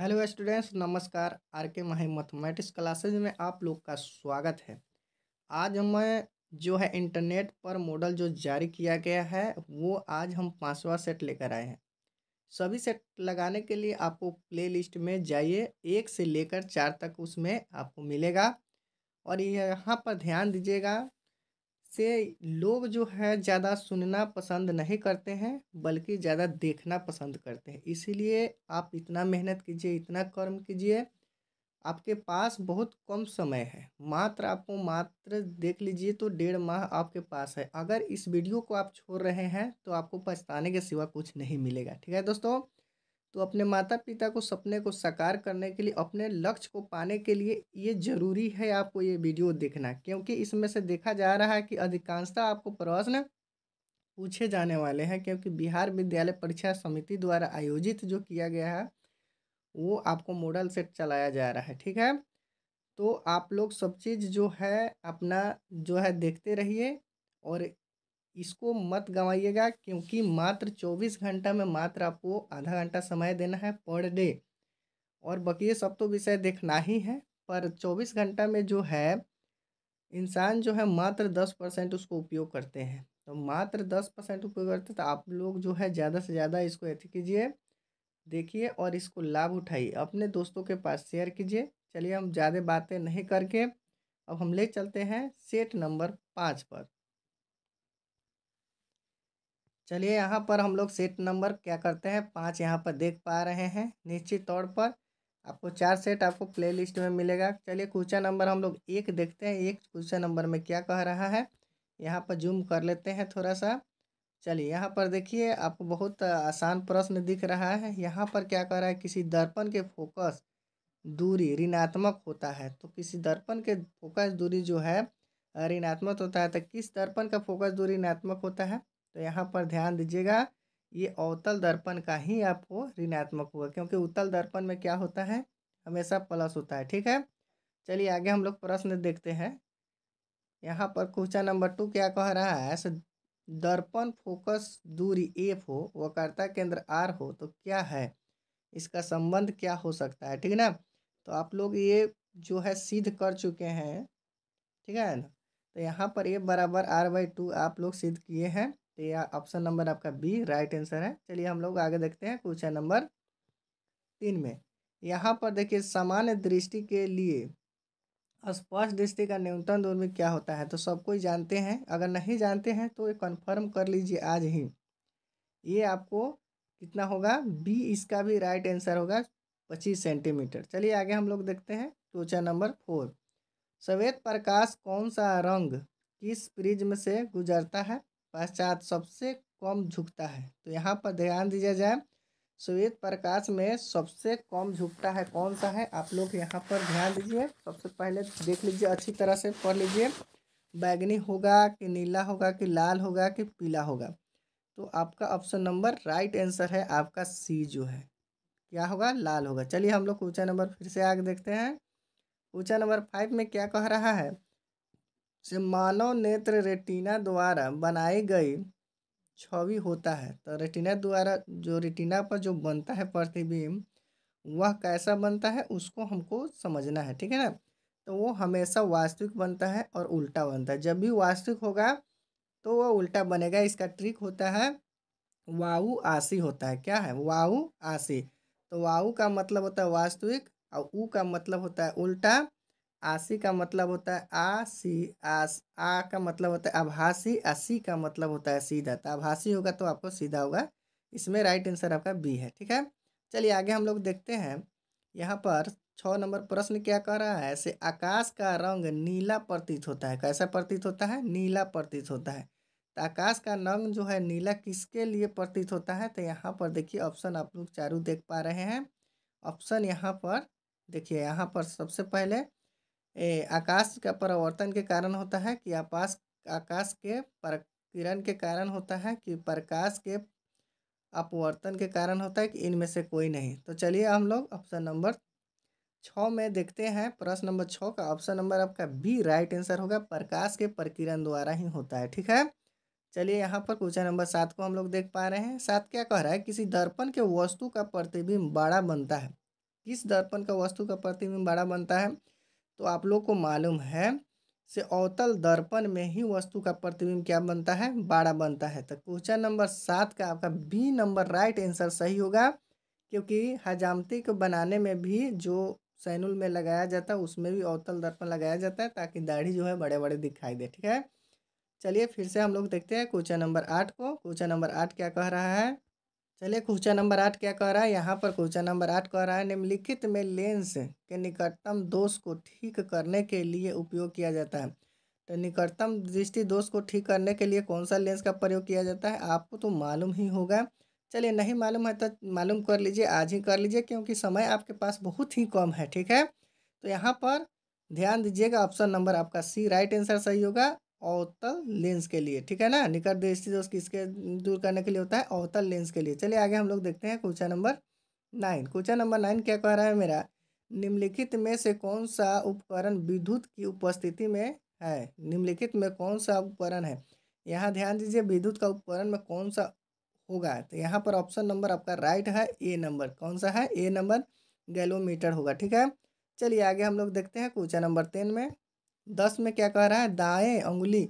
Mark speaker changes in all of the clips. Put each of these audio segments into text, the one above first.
Speaker 1: hello students नमस्कार are के माही mathematics classes में आप लोग का स्वागत है आज हमें जो है इंटरनेट पर मॉडल जो जारी किया गया है वो आज हम पांचवा सेट लेकर आए हैं सभी सेट लगाने के लिए आपको प्ले लिस्ट में जाइए एक से लेकर चार तक उसमें आपको मिलेगा और यहाँ पर ध्यान दीजिएगा से लोग जो है ज़्यादा सुनना पसंद नहीं करते हैं बल्कि ज़्यादा देखना पसंद करते हैं इसीलिए आप इतना मेहनत कीजिए इतना कर्म कीजिए आपके पास बहुत कम समय है मात्र आपको मात्र देख लीजिए तो डेढ़ माह आपके पास है अगर इस वीडियो को आप छोड़ रहे हैं तो आपको पछताने के सिवा कुछ नहीं मिलेगा ठीक है दोस्तों तो अपने माता पिता को सपने को साकार करने के लिए अपने लक्ष्य को पाने के लिए ये जरूरी है आपको ये वीडियो देखना क्योंकि इसमें से देखा जा रहा है कि अधिकांशता आपको प्रश्न पूछे जाने वाले हैं क्योंकि बिहार विद्यालय परीक्षा समिति द्वारा आयोजित जो किया गया है वो आपको मॉडल सेट चलाया जा रहा है ठीक है तो आप लोग सब चीज़ जो है अपना जो है देखते रहिए और इसको मत गंवाइएगा क्योंकि मात्र चौबीस घंटा में मात्र आपको आधा घंटा समय देना है पर डे और बाकी सब तो विषय देखना ही है पर चौबीस घंटा में जो है इंसान जो है मात्र दस परसेंट उसको उपयोग करते हैं तो मात्र दस परसेंट उपयोग करते हैं तो आप लोग जो है ज़्यादा से ज़्यादा इसको एथी कीजिए देखिए और इसको लाभ उठाइए अपने दोस्तों के पास शेयर कीजिए चलिए हम ज़्यादा बातें नहीं करके अब हम ले चलते हैं सेट नंबर पाँच पर चलिए यहाँ पर हम लोग सेट नंबर क्या करते हैं पाँच यहाँ पर देख पा रहे हैं निश्चित तौर पर आपको चार सेट आपको प्लेलिस्ट में मिलेगा चलिए क्वेश्चन नंबर हम लोग एक देखते हैं एक क्वेश्चन नंबर में क्या कह रहा है यहाँ पर जूम कर लेते हैं थोड़ा सा चलिए यहाँ पर देखिए आपको बहुत आसान प्रश्न दिख रहा है यहाँ पर क्या कह रहा है किसी दर्पण के फोकस दूरी ऋणात्मक होता है तो किसी दर्पण के फोकस दूरी जो है ऋणात्मक होता है तो किस दर्पण का फोकस दूरी ऋणात्मक होता है तो यहाँ पर ध्यान दीजिएगा ये अवतल दर्पण का ही आपको ऋणात्मक होगा क्योंकि उत्तल दर्पण में क्या होता है हमेशा प्लस होता है ठीक है चलिए आगे हम लोग प्रश्न देखते हैं यहाँ पर क्वेश्चन नंबर टू क्या कह रहा है दर्पण फोकस दूरी एफ हो वकर्ता केंद्र आर हो तो क्या है इसका संबंध क्या हो सकता है ठीक है ना तो आप लोग ये जो है सिद्ध कर चुके हैं ठीक है ना तो यहाँ पर ए बराबर आर बाई टू आप लोग सिद्ध किए हैं तो ये ऑप्शन नंबर आपका बी राइट आंसर है चलिए हम लोग आगे देखते हैं क्वेश्चन नंबर तीन में यहाँ पर देखिए सामान्य दृष्टि के लिए स्पष्ट दृष्टि का न्यूनतम में क्या होता है तो सब कोई जानते हैं अगर नहीं जानते हैं तो ये कन्फर्म कर लीजिए आज ही ये आपको कितना होगा बी इसका भी राइट आंसर होगा पच्चीस सेंटीमीटर चलिए आगे हम लोग देखते हैं क्वेश्चन नंबर फोर श्वेत प्रकाश कौन सा रंग किस प्रिज्म से गुजरता है पश्चात सबसे कम झुकता है तो यहाँ पर ध्यान दिया जाए श्वेत प्रकाश में सबसे कम झुकता है कौन सा है आप लोग यहाँ पर ध्यान दीजिए सबसे पहले देख लीजिए अच्छी तरह से पढ़ लीजिए बैगनी होगा कि नीला होगा कि लाल होगा कि पीला होगा तो आपका ऑप्शन नंबर राइट आंसर है आपका सी जो है क्या होगा लाल होगा चलिए हम लोग ऊंचा नंबर फिर से आगे देखते हैं क्वेश्चन नंबर फाइव में क्या कह रहा है से मानव नेत्र रेटिना द्वारा बनाई गई छवि होता है तो रेटिना द्वारा जो रेटिना पर जो बनता है प्रतिबिंब वह कैसा बनता है उसको हमको समझना है ठीक है ना तो वो हमेशा वास्तविक बनता है और उल्टा बनता है जब भी वास्तविक होगा तो वह उल्टा बनेगा इसका ट्रिक होता है वाऊ आसी होता है क्या है वाऊ आसी तो वाऊ का मतलब होता है वास्तविक और ऊ का मतलब होता है उल्टा आसी का मतलब होता है सी आस आ का मतलब होता है आभासी आसी का मतलब होता है सीधा तो आभासी होगा तो आपको सीधा होगा इसमें राइट आंसर आपका बी है ठीक है चलिए आगे हम लोग देखते हैं यहाँ पर छः नंबर प्रश्न क्या कह रहा है से आकाश का रंग नीला प्रतीत होता है कैसा प्रतीत होता है नीला प्रतीत होता है तो आकाश का रंग जो है नीला किसके लिए प्रतीत होता है तो यहाँ पर देखिए ऑप्शन आप लोग चारों देख पा रहे हैं ऑप्शन यहाँ पर देखिए यहाँ पर सबसे पहले आकाश का परावर्तन के कारण होता है कि आपास आकाश के पर किरण के कारण होता है कि प्रकाश के अपवर्तन के कारण होता है कि इनमें से कोई नहीं तो चलिए हम लोग ऑप्शन नंबर छः में देखते हैं प्रश्न नंबर छः का ऑप्शन नंबर आपका बी राइट आंसर होगा प्रकाश के प्रकिरण द्वारा ही होता है ठीक है चलिए यहाँ पर क्वेश्चन नंबर सात को हम लोग देख पा रहे हैं सात क्या कह रहा है किसी दर्पण के वस्तु का प्रतिबिंब बड़ा बनता है किस दर्पण का वस्तु का प्रतिबिंब बड़ा बनता है तो आप लोग को मालूम है से अवतल दर्पण में ही वस्तु का प्रतिबिंब क्या बनता है बारह बनता है तो क्वेश्चन नंबर सात का आपका बी नंबर राइट आंसर सही होगा क्योंकि हजामती को बनाने में भी जो सैनुल में लगाया जाता है उसमें भी अवतल दर्पण लगाया जाता है ताकि दाढ़ी जो है बड़े बड़े दिखाई दे ठीक है चलिए फिर से हम लोग देखते हैं क्वेश्चन नंबर आठ को क्वेश्चन नंबर आठ क्या कह रहा है चलिए क्वेश्चन नंबर आठ क्या कह रहा है यहाँ पर क्वेश्चन नंबर आठ कह रहा है निम्नलिखित में लेंस के निकटतम दोष को ठीक करने के लिए उपयोग किया जाता है तो निकटतम दृष्टि दोष को ठीक करने के लिए कौन सा लेंस का प्रयोग किया जाता है आपको तो मालूम ही होगा चलिए नहीं मालूम है तो मालूम कर लीजिए आज ही कर लीजिए क्योंकि समय आपके पास बहुत ही कम है ठीक है तो यहाँ पर ध्यान दीजिएगा ऑप्शन नंबर आपका सी राइट आंसर सही होगा अवतल लेंस के लिए ठीक है ना निकट दृष्टि दोष किसके दूर करने के लिए होता है अवतल लेंस के लिए चलिए आगे हम लोग देखते हैं question number nine question number nine क्या कह रहा है मेरा निम्नलिखित में से कौन सा उपकरण विद्युत की उपस्थिति में है निम्नलिखित में कौन सा उपकरण है यहाँ ध्यान दीजिए विद्युत का उपकरण में कौन सा होगा तो यहाँ पर ऑप्शन नंबर आपका राइट है ए नंबर कौन सा है ए नंबर गैलोमीटर होगा ठीक है चलिए आगे हम लोग देखते हैं क्वेश्चन नंबर टेन में दस में क्या कह रहा है दाएं उंगली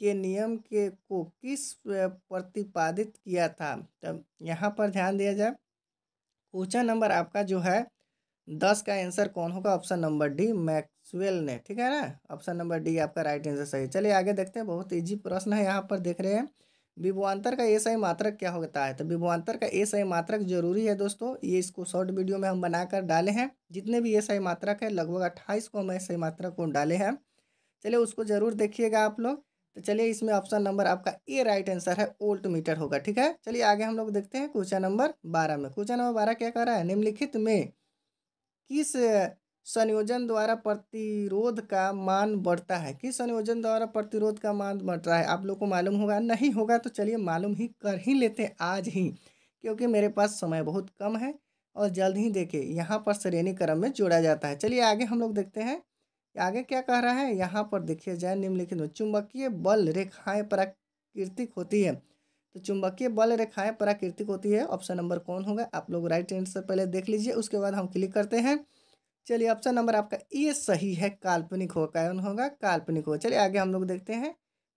Speaker 1: के नियम के को किस प्रतिपादित किया था तब तो यहाँ पर ध्यान दिया जाए क्वेश्चन नंबर आपका जो है दस का आंसर कौन होगा ऑप्शन नंबर डी मैक्सवेल ने ठीक है ना ऑप्शन नंबर डी आपका राइट आंसर सही चलिए आगे देखते हैं बहुत इजी प्रश्न है यहाँ पर देख रहे हैं विभवान्तर का आई मात्रक क्या होता है तो विभुआंतर का आई मात्रक जरूरी है दोस्तों ये इसको शॉर्ट वीडियो में हम बनाकर डाले हैं जितने भी आई मात्रक है लगभग अट्ठाईस को हम आई मात्रक को डाले हैं चलिए उसको जरूर देखिएगा आप लोग तो चलिए इसमें ऑप्शन नंबर आपका ए राइट आंसर है ओल्ट मीटर होगा ठीक है चलिए आगे हम लोग देखते हैं क्वेश्चन नंबर बारह में क्वेश्चन नंबर बारह क्या कर रहा है निम्नलिखित में किस संयोजन द्वारा प्रतिरोध का मान बढ़ता है किस संयोजन द्वारा प्रतिरोध का मान बढ़ रहा है आप लोग को मालूम होगा नहीं होगा तो चलिए मालूम ही कर ही लेते हैं आज ही क्योंकि मेरे पास समय बहुत कम है और जल्द ही देखे यहाँ पर श्रेणी क्रम में जोड़ा जाता है चलिए आगे हम लोग देखते हैं आगे क्या कह रहा है यहाँ पर देखिए जाए निम्नलिखित में चुंबकीय बल रेखाएं प्राकृतिक होती है तो चुंबकीय बल रेखाएं प्राकृतिक होती है ऑप्शन नंबर कौन होगा आप लोग राइट एंड से पहले देख लीजिए उसके बाद हम क्लिक करते हैं चलिए ऑप्शन नंबर आपका ए सही है काल्पनिक हो कायन होगा काल्पनिक हो चलिए आगे हम लोग देखते हैं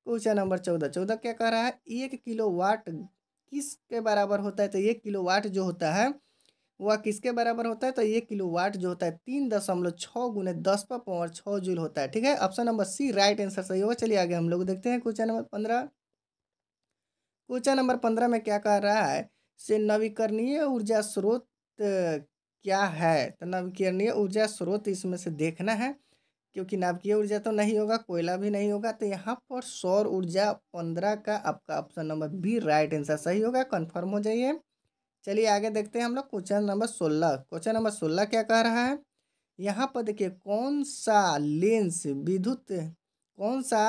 Speaker 1: क्वेश्चन नंबर चौदह चौदह क्या कह रहा है एक किलो वाट किस के बराबर होता है तो एक किलो वाट जो होता है वह किसके बराबर होता है तो एक किलो वाट जो होता है तीन दशमलव छः गुने दस पर पावर छः जूल होता है ठीक है option number C right answer सही होगा चलिए आगे हम लोग देखते हैं क्वेश्चन नंबर पंद्रह क्वेश्चन नंबर पंद्रह में क्या कह रहा है से नवीकरणीय ऊर्जा स्रोत क्या है तो नवकीरणीय ऊर्जा स्रोत इसमें से देखना है क्योंकि नवकीय ऊर्जा तो नहीं होगा कोयला भी नहीं होगा तो यहाँ पर सौर ऊर्जा पंद्रह का आपका option number B right answer सही होगा कंफर्म हो जाइए चलिए आगे देखते हैं हम लोग क्वेश्चन नंबर सोलह क्वेश्चन नंबर सोलह क्या कह रहा है यहाँ पर देखिए कौन सा लेंस विद्युत कौन सा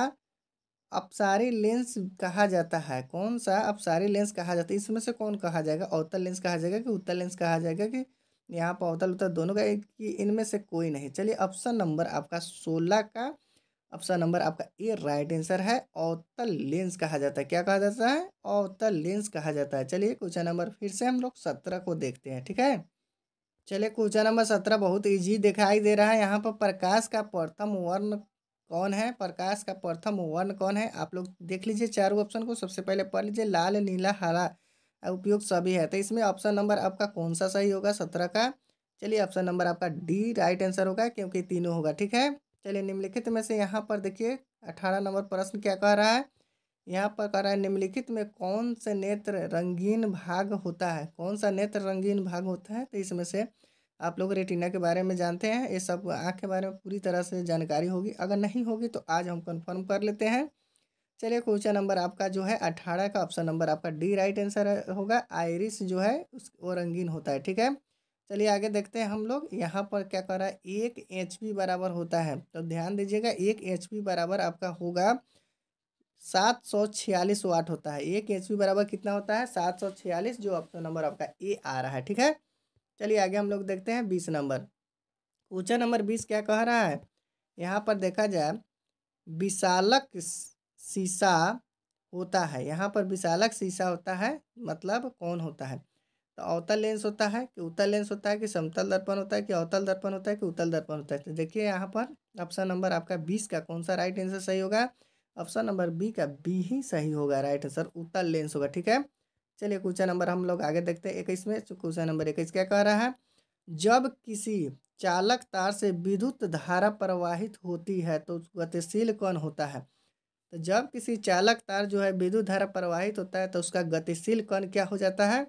Speaker 1: अपसारी लेंस कहा जाता है कौन सा अपसारी लेंस कहा जाता है इसमें से कौन कहा जाएगा अवतल लेंस कहा जाएगा कि उत्तर लेंस कहा जाएगा कि यहाँ पर अवतल उतर दोनों का कि इनमें से कोई नहीं चलिए ऑप्शन नंबर आपका सोलह का ऑप्शन नंबर आपका ए राइट आंसर है अवतल लेंस कहा जाता है क्या कहा जाता है अवतल लेंस कहा जाता है चलिए क्वेश्चन नंबर फिर से हम लोग सत्रह को देखते हैं ठीक है चलिए क्वेश्चन नंबर सत्रह बहुत इजी दिखाई दे रहा है यहाँ पर प्रकाश का प्रथम वर्ण कौन है प्रकाश का प्रथम वर्ण कौन है आप लोग देख लीजिए चारों ऑप्शन को सबसे पहले पढ़ लीजिए लाल नीला हरा उपयुक्त सभी है तो इसमें ऑप्शन नंबर आपका कौन सा सही होगा सत्रह का चलिए ऑप्शन नंबर आपका डी राइट आंसर होगा क्योंकि तीनों होगा ठीक है चलिए निम्नलिखित में से यहाँ पर देखिए अठारह नंबर प्रश्न क्या कह रहा है यहाँ पर कह रहा है निम्नलिखित में कौन से नेत्र रंगीन भाग होता है कौन सा नेत्र रंगीन भाग होता है तो इसमें से आप लोग रेटिना के बारे में जानते हैं ये सब आँख के बारे में पूरी तरह से जानकारी होगी अगर नहीं होगी तो आज हम कन्फर्म कर लेते हैं चलिए क्वेश्चन नंबर आपका जो है अठारह का ऑप्शन नंबर आपका डी राइट आंसर होगा आयरिस जो है उस वो रंगीन होता है ठीक है चलिए आगे देखते हैं हम लोग यहाँ पर क्या कर रहा है एक एच बराबर होता है तो ध्यान दीजिएगा एक एच बराबर आपका होगा सात सौ छियालीस वाट होता है एक एच बराबर कितना होता है सात सौ छियालीस जो ऑप्शन नंबर आपका ए आ रहा है ठीक है चलिए आगे हम लोग देखते हैं बीस नंबर क्वेश्चन नंबर बीस क्या कह रहा है यहाँ पर देखा जाए विशालक शीशा होता है यहाँ पर विशालक शीशा होता है मतलब कौन होता है तो अवतल लेंस होता है कि उत्तल लेंस होता है कि समतल दर्पण होता है कि अवतल दर्पण होता है कि उत्तल दर्पण होता है तो देखिए यहाँ पर ऑप्शन नंबर आपका बीस का कौन सा राइट आंसर सही होगा ऑप्शन नंबर बी का बी ही सही होगा राइट आंसर उत्तल लेंस होगा ठीक है चलिए क्वेश्चन नंबर हम लोग आगे देखते हैं इक्कीस में क्वेश्चन तो नंबर इक्कीस क्या कह रहा है जब किसी चालक तार से विद्युत धारा प्रवाहित होती है तो गतिशील कौन होता है तो जब किसी चालक तार जो है विद्युत धारा प्रवाहित होता है तो उसका गतिशील कण क्या हो जाता है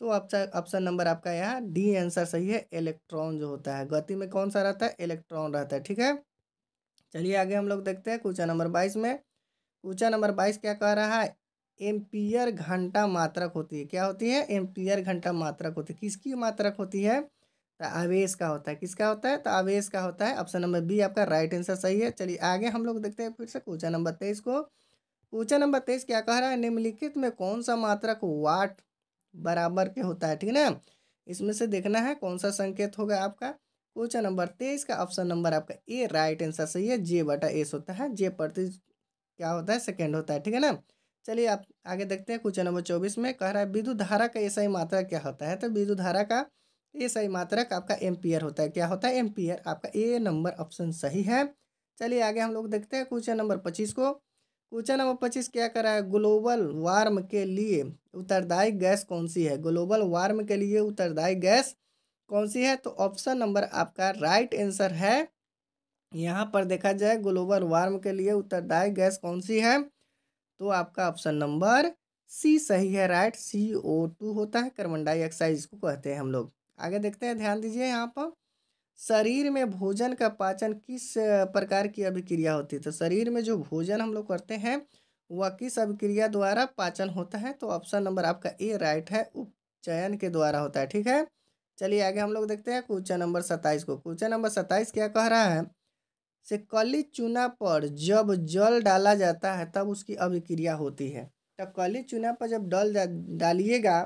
Speaker 1: तो ऑप्शन ऑप्शन नंबर आपका यहाँ डी आंसर सही है इलेक्ट्रॉन जो होता है गति में कौन सा रहता है इलेक्ट्रॉन रहता है ठीक है चलिए आगे हम लोग देखते हैं क्वेश्चन नंबर बाईस में क्वेश्चन नंबर बाईस क्या कह रहा है एम्पियर घंटा मात्रक होती है क्या होती है एम्पियर घंटा मात्रक होती है किसकी मात्रक होती है तो आवेश का होता है किसका होता है तो आवेश का होता है ऑप्शन नंबर बी आपका राइट आंसर सही है चलिए आगे हम लोग देखते हैं फिर से क्वेश्चन नंबर तेईस को क्वेश्चन नंबर तेईस क्या कह रहा है निम्नलिखित में कौन सा मात्रक वाट बराबर के होता है ठीक है ना इसमें से देखना है कौन सा संकेत होगा आपका क्वेश्चन नंबर तेईस का ऑप्शन नंबर आपका ए राइट आंसर सही है जे बटा एस होता है जे प्रति क्या होता है सेकेंड होता है ठीक है ना चलिए आप आगे देखते हैं क्वेश्चन नंबर चौबीस में कह रहा है विद्युत धारा का ऐसा ही मात्रा क्या होता है तो विद्युत धारा का ये सही मात्रक आपका एम्पियर होता है क्या होता है एम्पियर आपका ए नंबर ऑप्शन सही है चलिए आगे हम लोग देखते हैं क्वेश्चन नंबर पच्चीस को क्वेश्चन नंबर पच्चीस क्या कर रहा है ग्लोबल वार्म के लिए उत्तरदायी गैस कौन सी है ग्लोबल वार्म के लिए उत्तरदायी गैस कौन सी है तो ऑप्शन नंबर आपका राइट आंसर है यहाँ पर देखा जाए ग्लोबल वार्म के लिए उत्तरदायी गैस कौन सी है तो आपका ऑप्शन नंबर सी सही है राइट सी ओ टू होता है कार्बन डाइऑक्साइड इसको कहते हैं हम लोग आगे देखते हैं ध्यान दीजिए यहाँ पर शरीर में भोजन का पाचन किस प्रकार की अभिक्रिया होती है तो शरीर में जो भोजन हम लोग करते हैं वह किस अभिक्रिया द्वारा पाचन होता है तो ऑप्शन नंबर आपका ए राइट है उपचयन के द्वारा होता है ठीक है चलिए आगे हम लोग देखते हैं क्वेश्चन नंबर सत्ताईस को क्वेश्चन नंबर सत्ताईस क्या कह रहा है से कली चूना पर जब जल डाला जाता है तब उसकी अभिक्रिया होती है तो कली चूना पर जब डल डालिएगा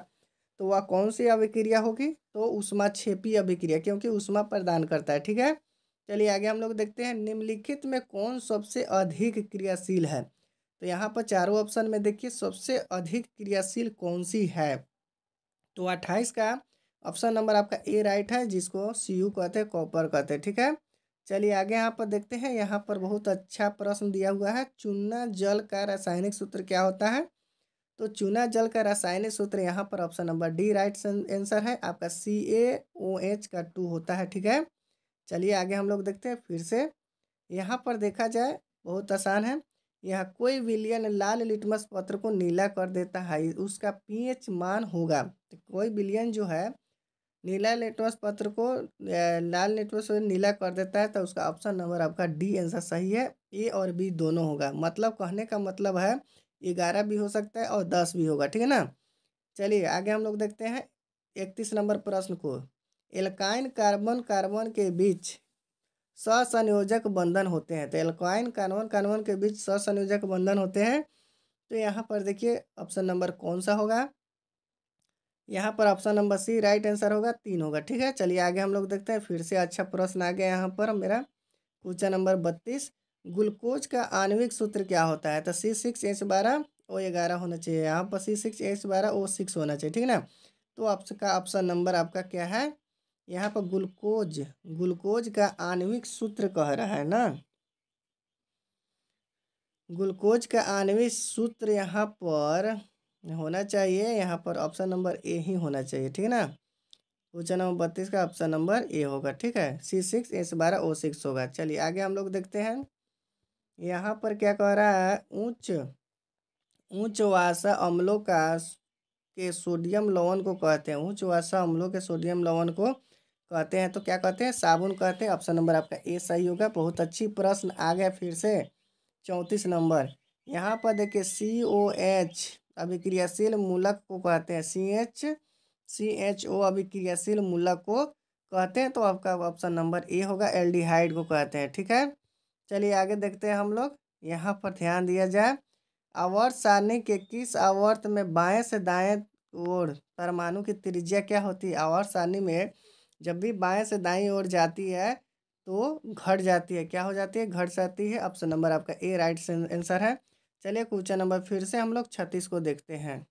Speaker 1: तो वह कौन सी अभिक्रिया होगी तो उष्मा छेपी अभिक्रिया क्योंकि उष्मा प्रदान करता है ठीक है चलिए आगे हम लोग देखते हैं निम्नलिखित में कौन सबसे अधिक क्रियाशील है तो यहाँ पर चारों ऑप्शन में देखिए सबसे अधिक क्रियाशील कौन सी है तो अट्ठाईस का ऑप्शन नंबर आपका ए राइट है जिसको सी यू कहते हैं कॉपर कहते हैं ठीक है चलिए आगे यहाँ पर देखते हैं यहाँ पर बहुत अच्छा प्रश्न दिया हुआ है चूना जल का रासायनिक सूत्र क्या होता है तो चूना जल का रासायनिक सूत्र यहाँ पर option number D right answer है आपका सी ए ओ एच का टू होता है ठीक है चलिए आगे हम लोग देखते हैं फिर से यहाँ पर देखा जाए बहुत आसान है यहाँ कोई विलियन लाल लिटमस पत्र को नीला कर देता है उसका पीएच मान होगा तो कोई विलियन जो है नीला लिटमस पत्र को लाल लिटमस नीला कर देता है तो उसका ऑप्शन नंबर आपका डी आंसर सही है ए और बी दोनों होगा मतलब कहने का मतलब है ग्यारह भी हो सकता है और दस भी होगा ठीक है ना चलिए आगे हम लोग देखते हैं इकतीस नंबर प्रश्न को एल्काइन कार्बन कार्बन के बीच ससंयोजक बंधन होते हैं तो एल्काइन कार्बन कार्बन के बीच ससंयोजक बंधन होते हैं तो यहाँ पर देखिए ऑप्शन नंबर कौन सा होगा यहाँ पर option number C right answer होगा तीन होगा ठीक है चलिए आगे हम लोग देखते हैं फिर से अच्छा प्रश्न आ गया यहाँ पर मेरा क्वेश्चन नंबर बत्तीस ग्लूकोज का आणविक सूत्र क्या होता है तो सी सिक्स एच बारह ओ ग्यारह होना चाहिए यहाँ पर सी सिक्स एच बारह ओ सिक्स होना चाहिए ठीक है ना तो आपका ऑप्शन नंबर आपका क्या है यहाँ पर ग्लूकोज ग्लूकोज का आणविक सूत्र कह रहा है ना ग्लूकोज का आणविक सूत्र यहाँ पर होना चाहिए यहाँ पर ऑप्शन नंबर ए ही होना चाहिए ठीक है ना क्वेश्चन नंबर बत्तीस का ऑप्शन नंबर ए होगा ठीक है सी सिक्स एस बारह ओ सिक्स होगा चलिए आगे हम लोग देखते हैं यहाँ पर क्या कह रहा है ऊंच ऊंच वासा अम्लों का के सोडियम लवण को कहते हैं ऊंच वासा अम्लों के सोडियम लवण को कहते हैं तो क्या कहते हैं साबुन कहते हैं ऑप्शन नंबर आपका ए सही होगा बहुत अच्छी प्रश्न आ गया फिर से चौंतीस नंबर यहाँ पर देखिए सी ओ एच अभिक्रियाशील मूलक को कहते हैं सी एच सी एच ओ अभिक्रियाशील मूलक को कहते हैं तो आपका ऑप्शन नंबर ए होगा एल्डिहाइड को कहते हैं ठीक है चलिए आगे देखते हैं हम लोग यहाँ पर ध्यान दिया जाए आवर्त सारणी के किस आवर्त में बाएं से दाएं ओर परमाणु की त्रिज्या क्या होती है आवर्त सारणी में जब भी बाएं से दाएं ओर जाती है तो घट जाती है क्या हो जाती है घट जाती है ऑप्शन नंबर आपका ए राइट आंसर है चलिए क्वेश्चन नंबर फिर से हम लोग छत्तीस को देखते हैं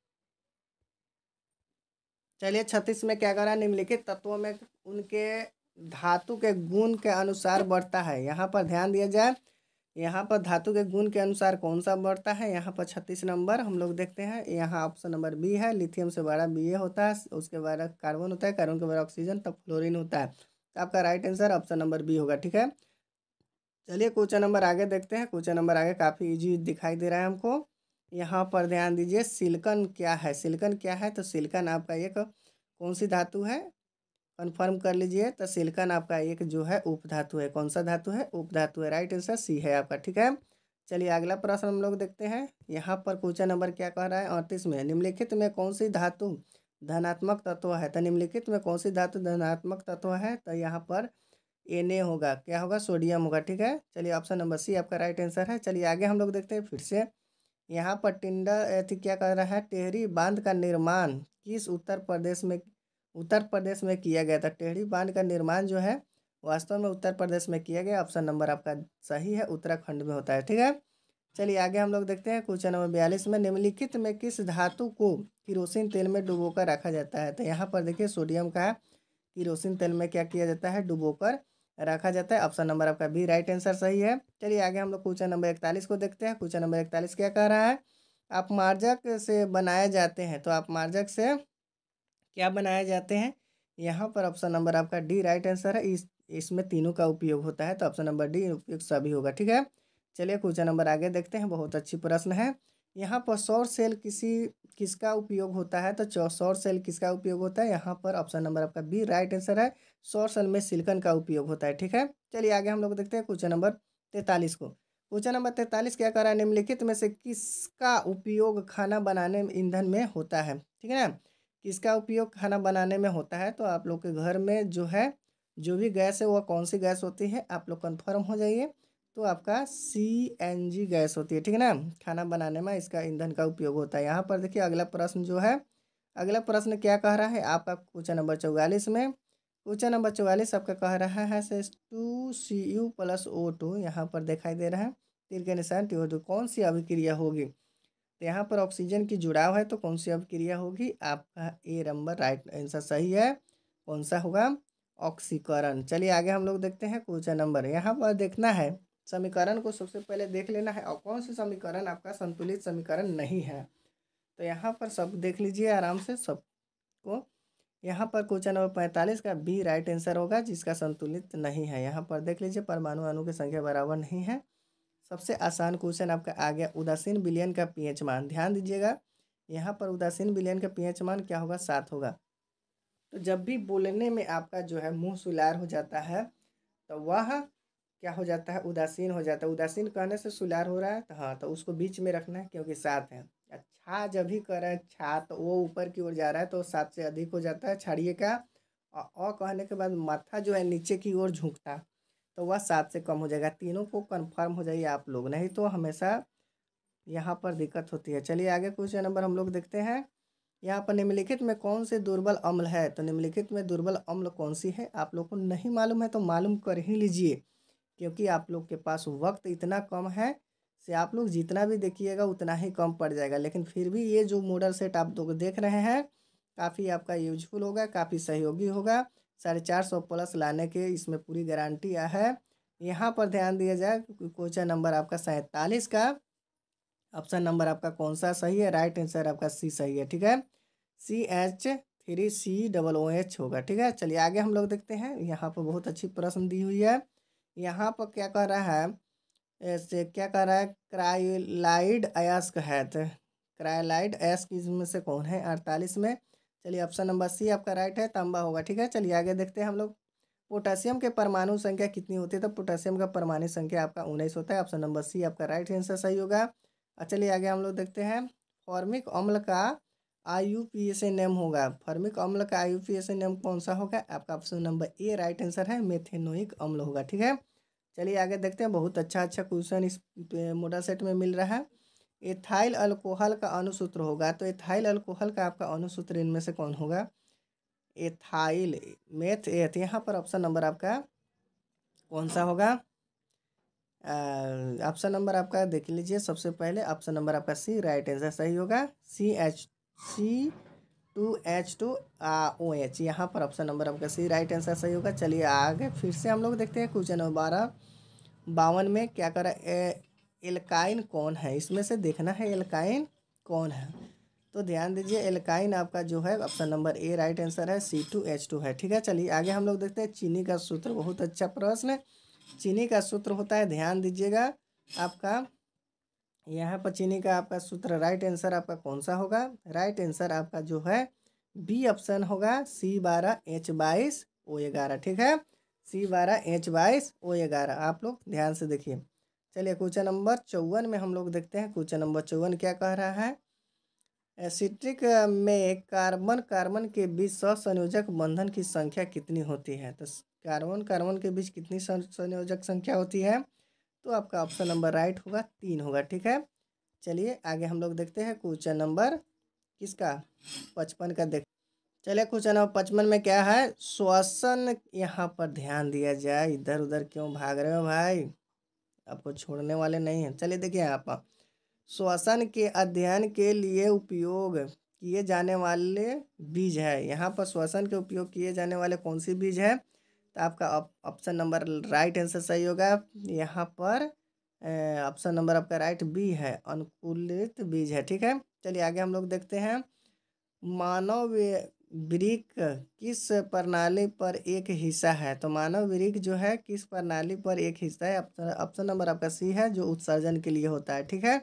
Speaker 1: चलिए छत्तीस में क्या करा निम्नलिखित तत्वों में उनके धातु के गुण के अनुसार बढ़ता है यहाँ पर ध्यान दिया जाए यहाँ पर धातु के गुण के अनुसार कौन सा बढ़ता है यहाँ पर छत्तीस नंबर हम लोग देखते हैं यहाँ ऑप्शन नंबर बी है लिथियम से बड़ा बी ए होता है उसके बाद कार्बन होता है कार्बन के बाद ऑक्सीजन तब फ्लोरिन होता है तो आपका right answer option number B होगा ठीक है चलिए क्वेश्चन नंबर आगे देखते हैं क्वेश्चन नंबर आगे काफ़ी ईजी दिखाई दे रहा है हमको यहाँ पर ध्यान दीजिए सिल्कन क्या है सिल्कन क्या है तो सिल्कन आपका एक कौन सी धातु है कंफर्म कर लीजिए तो सिलिकन आपका एक जो है उप धातु है कौन सा धातु है उप धातु है राइट आंसर सी है आपका ठीक है चलिए अगला प्रश्न हम लोग देखते हैं यहाँ पर क्वेश्चन नंबर क्या कह रहा है अड़तीस में निम्नलिखित में कौन सी धातु धनात्मक तत्व है तो निम्नलिखित में कौन सी धातु धनात्मक तत्व है तो यहाँ पर एन ए होगा क्या होगा सोडियम होगा ठीक है चलिए ऑप्शन नंबर सी आपका राइट आंसर है चलिए आगे हम लोग देखते हैं फिर से यहाँ पर टिंडा क्या कर रहा है टेहरी बांध का निर्माण किस उत्तर प्रदेश में उत्तर प्रदेश में किया गया था टेहरी बांध का निर्माण जो है वास्तव में उत्तर प्रदेश में किया गया ऑप्शन नंबर आपका सही है उत्तराखंड में होता है ठीक है चलिए आगे हम लोग देखते हैं क्वेश्चन नंबर बयालीस में निम्नलिखित में किस धातु को किरोसिन तेल में डुबोकर रखा जाता है तो यहाँ पर देखिए सोडियम का किरोसिन तेल में क्या किया जाता है डुबोकर रखा जाता है ऑप्शन नंबर आपका बी राइट आंसर सही है चलिए आगे हम लोग क्वेश्चन नंबर इकतालीस को देखते हैं क्वेश्चन नंबर इकतालीस क्या कह रहा है आप मार्जक से बनाए जाते हैं तो आप मार्जक से क्या बनाए जाते हैं यहाँ पर ऑप्शन नंबर आपका डी राइट आंसर है इस इसमें तीनों का उपयोग होता है तो ऑप्शन नंबर डी उपयोग सभी होगा ठीक है चलिए क्वेश्चन नंबर आगे देखते हैं बहुत अच्छी प्रश्न है यहाँ पर सौर सेल किसी किसका उपयोग होता है तो सौर सेल किसका उपयोग होता है यहाँ पर ऑप्शन नंबर आपका बी राइट आंसर है सौर सेल में सिल्कन का उपयोग होता है ठीक है चलिए आगे हम लोग देखते हैं क्वेश्चन नंबर तैंतालीस को क्वेश्चन नंबर तैंतालीस क्या कर रहा है निम्नलिखित में से किसका उपयोग खाना बनाने में ईंधन में होता है ठीक है ना किसका उपयोग खाना बनाने में होता है तो आप लोग के घर में जो है जो भी गैस है वह कौन सी गैस होती है आप लोग कन्फर्म हो जाइए तो आपका सी एन जी गैस होती है ठीक है ना खाना बनाने में इसका ईंधन का उपयोग होता है यहाँ पर देखिए अगला प्रश्न जो है अगला प्रश्न क्या कह रहा है आपका क्वेश्चन नंबर चौवालीस में क्वेश्चन नंबर चौवालीस आपका कह रहा है से two C U plus O two यहाँ पर दिखाई दे रहा है तिर के निशान टी ओ टू कौन सी अभिक्रिया होगी तो यहाँ पर ऑक्सीजन की जुड़ाव है तो कौन सी अभिक्रिया होगी आपका ए नंबर राइट आंसर सही है कौन सा होगा ऑक्सीकरण चलिए आगे हम लोग देखते हैं क्वेश्चन नंबर यहाँ पर देखना है समीकरण को सबसे पहले देख लेना है और कौन सा समीकरण आपका संतुलित समीकरण नहीं है तो यहाँ पर सब देख लीजिए आराम से सबको यहाँ पर क्वेश्चन नंबर पैंतालीस का बी राइट आंसर होगा जिसका संतुलित नहीं है यहाँ पर देख लीजिए परमाणु अणु की संख्या बराबर नहीं है सबसे आसान क्वेश्चन आपका आ गया उदासीन विलयन का पीएच मान ध्यान दीजिएगा यहाँ पर उदासीन विलयन का पीएच मान क्या होगा सात होगा तो जब भी बोलने में आपका जो है मुंह सुलार हो जाता है तो वह क्या हो जाता है उदासीन हो जाता है उदासीन कहने से सुलार हो रहा है तो हाँ तो उसको बीच में रखना है क्योंकि सात है अच्छा जब भी कर रहे हैं छा तो वो ऊपर की ओर जा रहा है तो सात से अधिक हो जाता है छाड़िए का और, और कहने के बाद माथा जो है नीचे की ओर झुकता तो वह सात से कम हो जाएगा तीनों को कंफर्म हो जाइए आप लोग नहीं तो हमेशा यहाँ पर दिक्कत होती है चलिए आगे क्वेश्चन नंबर हम लोग देखते हैं यहाँ पर निम्नलिखित में कौन से दुर्बल अम्ल है तो निम्नलिखित में दुर्बल अम्ल कौन सी है आप लोग को नहीं मालूम है तो मालूम कर ही लीजिए क्योंकि आप लोग के पास वक्त इतना कम है से आप लोग जितना भी देखिएगा उतना ही कम पड़ जाएगा लेकिन फिर भी ये जो मॉडल सेट आप लोग देख रहे हैं काफ़ी आपका यूजफुल होगा काफ़ी सहयोगी होगा साढ़े चार सौ प्लस लाने के इसमें पूरी गारंटी है यहाँ पर ध्यान दिया जाए क्वेश्चन नंबर आपका सैंतालीस का ऑप्शन नंबर आपका कौन सा सही है राइट आंसर आपका सी सही है ठीक है C H three C double O H होगा ठीक है चलिए आगे हम लोग देखते हैं यहाँ पर बहुत अच्छी प्रश्न दी हुई है यहाँ पर क्या कह रहा है ऐसे क्या कह रहा है क्राइलाइड अयस्क है तो क्राइलाइड अयस्क इसमें से कौन है अड़तालीस में चलिए ऑप्शन नंबर सी आपका राइट है तांबा होगा ठीक है चलिए आगे देखते हैं हम लोग पोटेशियम के परमाणु संख्या कितनी होती है तो पोटेशियम का परमाणु संख्या आपका उन्नीस होता है ऑप्शन नंबर सी आपका राइट आंसर सही होगा और चलिए आगे हम लोग देखते हैं फॉर्मिक अम्ल का आई नेम होगा फॉर्मिक अम्ल का आई नेम कौन सा होगा आपका option number A right answer है मेथेनोइक अम्ल होगा ठीक है चलिए आगे देखते हैं बहुत अच्छा अच्छा क्वेश्चन इस मोटा सेट में मिल रहा है एथाइल अल्कोहल का अनुसूत्र होगा तो एथाइल अल्कोहल का आपका अनुसूत्र इनमें से कौन होगा एथाइल मेथ एथ यहाँ पर ऑप्शन नंबर आपका कौन सा होगा ऑप्शन नंबर आपका देख लीजिए सबसे पहले ऑप्शन नंबर आपका सी राइट आंसर सही होगा C H C two H two O H यहाँ पर ऑप्शन नंबर आपका सी राइट आंसर सही होगा चलिए आगे फिर से हम लोग देखते हैं क्वेश्चन नंबर बारह बावन में क्या करा एल्काइन कौन है इसमें से देखना है एल्काइन कौन है तो ध्यान दीजिए एल्काइन आपका जो है option number A right answer है सी टू एच टू है ठीक है चलिए आगे हम लोग देखते हैं चीनी का सूत्र बहुत अच्छा प्रश्न है चीनी का सूत्र होता है ध्यान दीजिएगा आपका यहाँ पर चीनी का आपका सूत्र राइट आंसर आपका कौन सा होगा राइट आंसर आपका जो है बी ऑप्शन होगा सी बारह एच बाईस ओ ग्यारह ठीक है सी बारह एच बाईस ओ ग्यारह आप लोग ध्यान से देखिए चलिए क्वेश्चन नंबर चौवन में हम लोग देखते हैं क्वेश्चन नंबर चौवन क्या कह रहा है सिट्रिक में कार्बन कार्बन के बीच सहसंयोजक बंधन की संख्या कितनी होती है तो कार्बन कार्बन के बीच कितनी संयोजक संख्या होती है तो आपका ऑप्शन नंबर राइट होगा तीन होगा ठीक है चलिए आगे हम लोग देखते हैं क्वेश्चन नंबर किसका पचपन का देख चलिए क्वेश्चन नंबर पचपन में क्या है श्वसन यहाँ पर ध्यान दिया जाए इधर उधर क्यों भाग रहे हो भाई आपको छोड़ने वाले नहीं हैं चलिए देखिए यहाँ पर श्वसन के अध्ययन के लिए उपयोग किए जाने वाले बीज है यहाँ पर श्वसन के उपयोग किए जाने वाले कौन सी बीज है तो आपका ऑप्शन नंबर राइट आंसर सही होगा यहाँ पर ऑप्शन नंबर आपका राइट बी है अनुकूलित बीज है ठीक है चलिए आगे हम लोग देखते हैं मानव वृक किस प्रणाली पर एक हिस्सा है तो मानव वृक जो है किस प्रणाली पर एक हिस्सा है ऑप्शन नंबर आपका सी है जो उत्सर्जन के लिए होता है ठीक है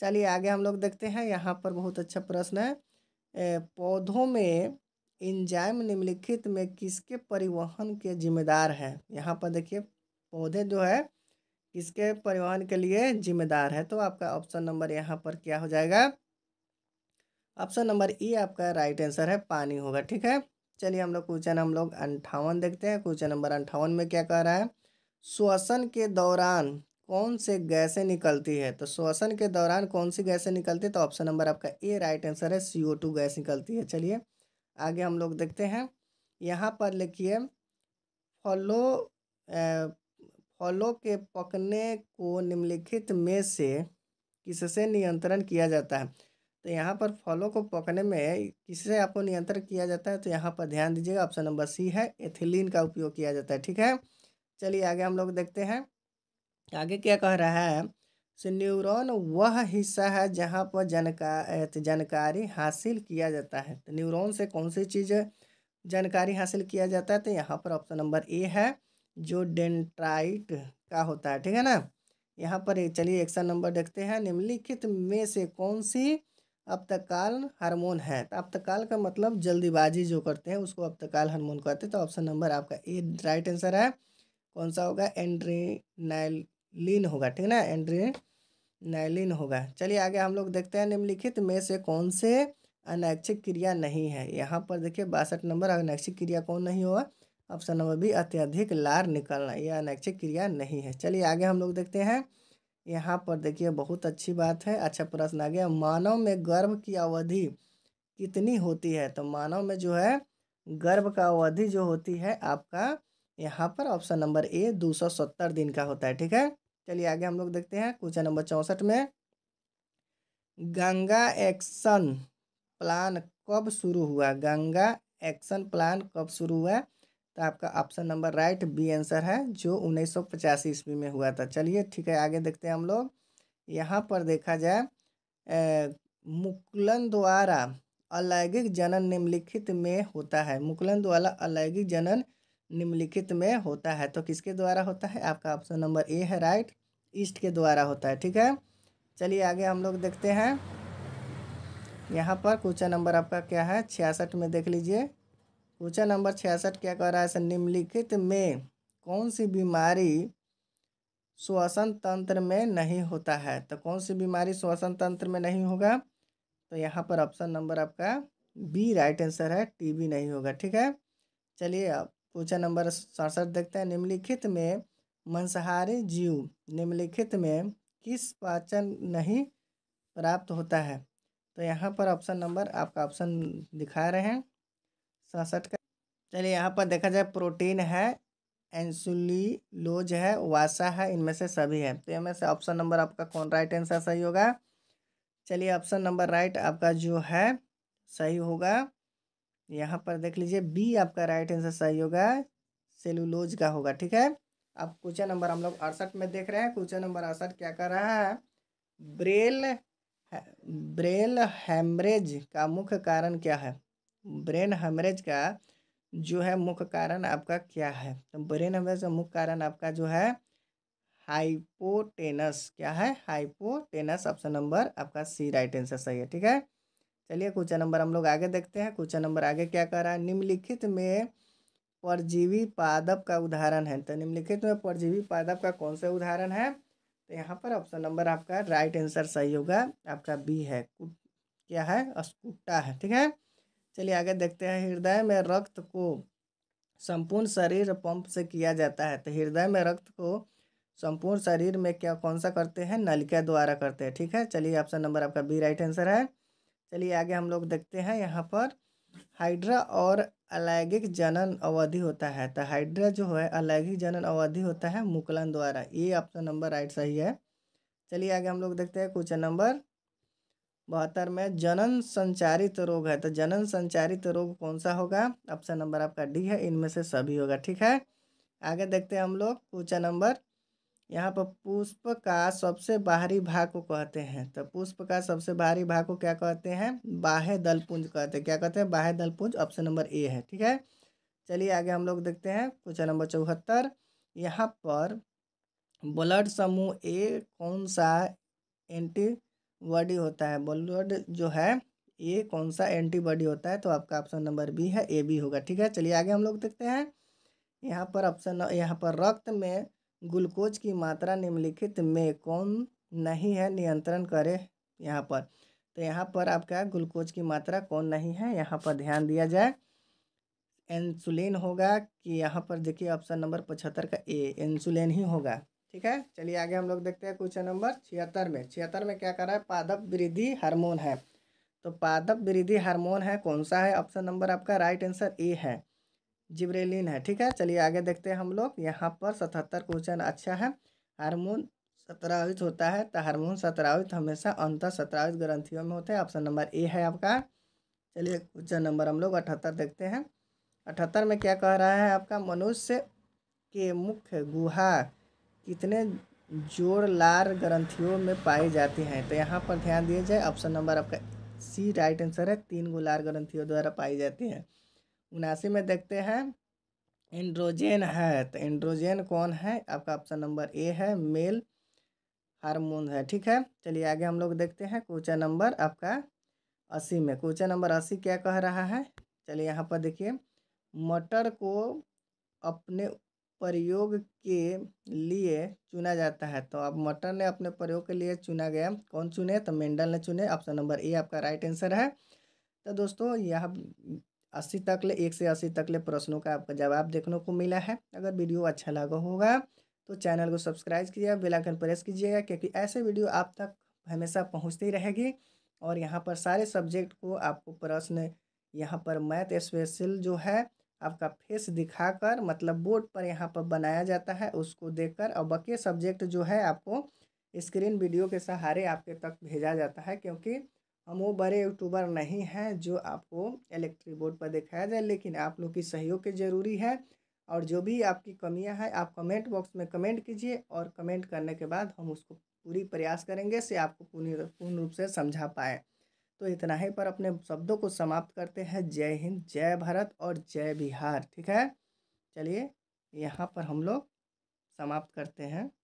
Speaker 1: चलिए आगे हम लोग देखते हैं यहाँ पर बहुत अच्छा प्रश्न है पौधों में इंजाइम निम्नलिखित में किसके परिवहन के जिम्मेदार हैं यहाँ पर देखिए पौधे जो है किसके परिवहन के लिए जिम्मेदार है तो आपका ऑप्शन नंबर यहाँ पर क्या हो जाएगा ऑप्शन नंबर ई आपका राइट आंसर है पानी होगा ठीक है चलिए हम लोग क्वेश्चन हम लोग अंठावन देखते हैं क्वेश्चन नंबर अंठावन में क्या कह रहा है श्वसन के दौरान कौन से गैसें निकलती है तो श्वसन के दौरान कौन सी गैसें निकलती है तो ऑप्शन नंबर आपका ए राइट आंसर है सी गैस निकलती है चलिए आगे हम लोग देखते हैं यहाँ पर लिखिए फलो फलों के पकने को निम्नलिखित में से किससे नियंत्रण किया जाता है तो यहाँ पर फलों को पकने में किससे आपको नियंत्रण किया जाता है तो यहाँ पर ध्यान दीजिएगा ऑप्शन नंबर सी है एथिलीन का उपयोग किया जाता है ठीक है चलिए आगे हम लोग देखते हैं आगे क्या कह रहा है सो न्यूरॉन वह हिस्सा है जहाँ पर जानकार तो जानकारी हासिल किया जाता है तो न्यूरोन से कौन सी चीज़ जानकारी हासिल किया जाता है तो यहाँ पर ऑप्शन नंबर ए है जो डेंट्राइट का होता है ठीक है ना यहाँ पर चलिए एक्शन नंबर देखते हैं निम्नलिखित में से कौन सी अपतकाल हार्मोन है तो अपतकाल का मतलब जल्दीबाजी जो करते हैं उसको अपतकाल हार्मोन कहते हैं तो ऑप्शन नंबर आपका ए राइट आंसर है कौन सा होगा एंड्रीनाइलिन होगा ठीक ना एंड्रीनाइलिन होगा चलिए आगे हम लोग देखते हैं निम्नलिखित में से कौन से अनैच्छिक क्रिया नहीं है यहाँ पर देखिए बासठ नंबर अनैच्छिक क्रिया कौन नहीं होगा ऑप्शन नंबर बी अत्यधिक लार निकलना यह अनैच्छिक क्रिया नहीं है चलिए आगे हम लोग देखते हैं यहाँ पर देखिए बहुत अच्छी बात है अच्छा प्रश्न आ गया मानव में गर्भ की अवधि कितनी होती है तो मानव में जो है गर्भ का अवधि जो होती है आपका यहाँ पर ऑप्शन नंबर ए दो सौ सत्तर दिन का होता है ठीक है चलिए आगे हम लोग देखते हैं क्वेश्चन नंबर चौंसठ में गंगा एक्शन प्लान कब शुरू हुआ गंगा एक्शन प्लान कब शुरू हुआ तो आपका option number right B answer है जो उन्नीस सौ पचासी ईस्वी में हुआ था चलिए ठीक है आगे देखते हैं हम लोग यहाँ पर देखा जाए मुकुलन द्वारा अलैगिक जनन निम्नलिखित में होता है मुकुलन द्वारा अलैगिक जनन निम्नलिखित में होता है तो किसके द्वारा होता है आपका ऑप्शन नंबर ए है राइट ईस्ट के द्वारा होता है ठीक है चलिए आगे हम लोग देखते हैं यहाँ पर क्वेश्चन नंबर आपका क्या है छियासठ में देख लीजिए क्वेश्चन नंबर छियासठ क्या कह रहा है निम्नलिखित में कौन सी बीमारी श्वसन तंत्र में नहीं होता है तो कौन सी बीमारी श्वसन तंत्र में नहीं होगा तो यहाँ पर ऑप्शन नंबर आपका बी राइट आंसर है टीबी नहीं होगा ठीक है चलिए अब क्वेश्चन नंबर सड़सठ देखते हैं निम्नलिखित में मांसाहारी जीव निम्नलिखित में किस पाचन नहीं प्राप्त होता है तो यहाँ पर ऑप्शन नंबर आपका ऑप्शन दिखा रहे हैं सड़सठ का चलिए यहाँ पर देखा जाए प्रोटीन है लोज है वासा है इनमें से सभी है तो इनमें से ऑप्शन नंबर आपका कौन राइट आंसर सही होगा चलिए ऑप्शन नंबर राइट आपका जो है सही होगा यहाँ पर देख लीजिए बी आपका राइट आंसर सही होगा सेलुलोज का होगा ठीक है अब क्वेश्चन नंबर हम लोग अड़सठ में देख रहे हैं क्वेश्चन नंबर अड़सठ क्या कर रहा है ब्रेल ब्रेल हैमरेज का मुख्य कारण क्या है ब्रेन हेमरेज का जो है मुख्य कारण आपका क्या है तो ब्रेन हेमरेज का मुख्य कारण आपका जो है हाइपोटेनस क्या है हाइपोटेनस ऑप्शन नंबर आपका सी राइट आंसर सही है ठीक है चलिए क्वेश्चन नंबर हम लोग आगे देखते हैं क्वेश्चन नंबर आगे क्या कर रहा है निम्नलिखित में परजीवी पादप का उदाहरण है तो निम्नलिखित में परजीवी पादप का कौन सा उदाहरण है तो यहाँ पर ऑप्शन नंबर आपका राइट आंसर सही होगा आपका बी है क्या है स्कूटा है ठीक है चलिए आगे देखते हैं हृदय में रक्त को संपूर्ण शरीर पंप से किया जाता है तो हृदय में रक्त को संपूर्ण शरीर में क्या कौन सा करते हैं नलिका द्वारा करते हैं ठीक है चलिए ऑप्शन नंबर आपका बी राइट आंसर है चलिए आगे हम लोग देखते हैं यहाँ पर हाइड्रा और अलैगिक जनन अवधि होता है तो हाइड्रा जो है अलैगिक जनन अवधि होता है मुकलन द्वारा ये ऑप्शन नंबर राइट सही है चलिए आगे हम लोग देखते हैं क्वेश्चन नंबर बहत्तर में जनन संचारित रोग है तो जनन संचारित रोग कौन सा होगा ऑप्शन नंबर आपका डी है इनमें से सभी होगा ठीक है आगे देखते हैं हम लोग पूछा नंबर यहाँ पर पुष्प का सबसे बाहरी भाग को कहते हैं तो पुष्प का सबसे बाहरी भाग को क्या कहते हैं बाह्य दलपुंज कहते हैं क्या कहते हैं बाह्य दलपुंज ऑप्शन नंबर ए है ठीक है चलिए आगे हम लोग देखते हैं क्वेश्चन नंबर चौहत्तर यहाँ पर ब्लड समूह ए कौन सा एंटी बॉडी होता है बॉलीवुड जो है ये कौन सा एंटीबॉडी होता है तो आपका ऑप्शन नंबर बी है ए बी होगा ठीक है चलिए आगे हम लोग देखते हैं यहाँ पर ऑप्शन यहाँ पर रक्त में ग्लूकोज की मात्रा निम्नलिखित में कौन नहीं है नियंत्रण करे यहाँ पर तो यहाँ पर आपका ग्लूकोज की मात्रा कौन नहीं है यहाँ पर ध्यान दिया जाए इंसुलिन होगा कि यहाँ पर देखिए ऑप्शन नंबर पचहत्तर का ए इंसुलिन ही होगा ठीक है चलिए आगे हम लोग देखते हैं क्वेश्चन नंबर छिहत्तर में छिहत्तर में क्या कर रहा है पादप वृद्धि हार्मोन है तो पादप वृद्धि हार्मोन है कौन सा है ऑप्शन नंबर आपका राइट आंसर ए है जिब्रेलिन है ठीक है चलिए आगे देखते हैं हम लोग यहाँ पर सतहत्तर क्वेश्चन अच्छा है हार्मोन सतरावित होता है तो हार्मोन सतरावित हमेशा अंत सतरावित ग्रंथियों में होते हैं ऑप्शन नंबर ए है आपका चलिए क्वेश्चन नंबर हम लोग अठहत्तर देखते हैं अठहत्तर में क्या कह रहा है आपका मनुष्य के मुख्य गुहा कितने जोड़लार ग्रंथियों में पाई जाती हैं तो यहाँ पर ध्यान दिया जाए ऑप्शन नंबर आपका सी राइट आंसर है तीन गोलार ग्रंथियों द्वारा पाई जाती है उनासी में देखते हैं एंड्रोजेन है तो एंड्रोजेन कौन है आपका ऑप्शन नंबर ए है मेल हार्मोन है ठीक है चलिए आगे हम लोग देखते हैं कोचा नंबर आपका अस्सी में कोचा नंबर अस्सी क्या कह रहा है चलिए यहाँ पर देखिए मटर को अपने प्रयोग के लिए चुना जाता है तो अब मटर ने अपने प्रयोग के लिए चुना गया कौन चुने तो मेंडल ने चुने ऑप्शन नंबर ए आपका राइट आंसर है तो दोस्तों यह अस्सी तक ले एक से अस्सी तक ले प्रश्नों का आपका जवाब देखने को मिला है अगर वीडियो अच्छा लगा होगा तो चैनल को सब्सक्राइब कीजिएगा बेलाइकन प्रेस कीजिएगा क्योंकि ऐसे वीडियो आप तक हमेशा पहुँचती रहेगी और यहाँ पर सारे सब्जेक्ट को आपको प्रश्न यहाँ पर मैथ स्पेशल जो है आपका फेस दिखाकर मतलब बोर्ड पर यहाँ पर बनाया जाता है उसको देखकर और बाकी सब्जेक्ट जो है आपको स्क्रीन वीडियो के सहारे आपके तक भेजा जाता है क्योंकि हम वो बड़े यूट्यूबर नहीं हैं जो आपको इलेक्ट्रिक बोर्ड पर दिखाया जाए लेकिन आप लोग की सहयोग की ज़रूरी है और जो भी आपकी कमियाँ हैं आप कमेंट बॉक्स में कमेंट कीजिए और कमेंट करने के बाद हम उसको पूरी प्रयास करेंगे से आपको पूर्ण पूर्ण रूप से समझा पाएँ तो इतना ही पर अपने शब्दों को समाप्त करते हैं जय हिंद जय भारत और जय बिहार ठीक है चलिए यहाँ पर हम लोग समाप्त करते हैं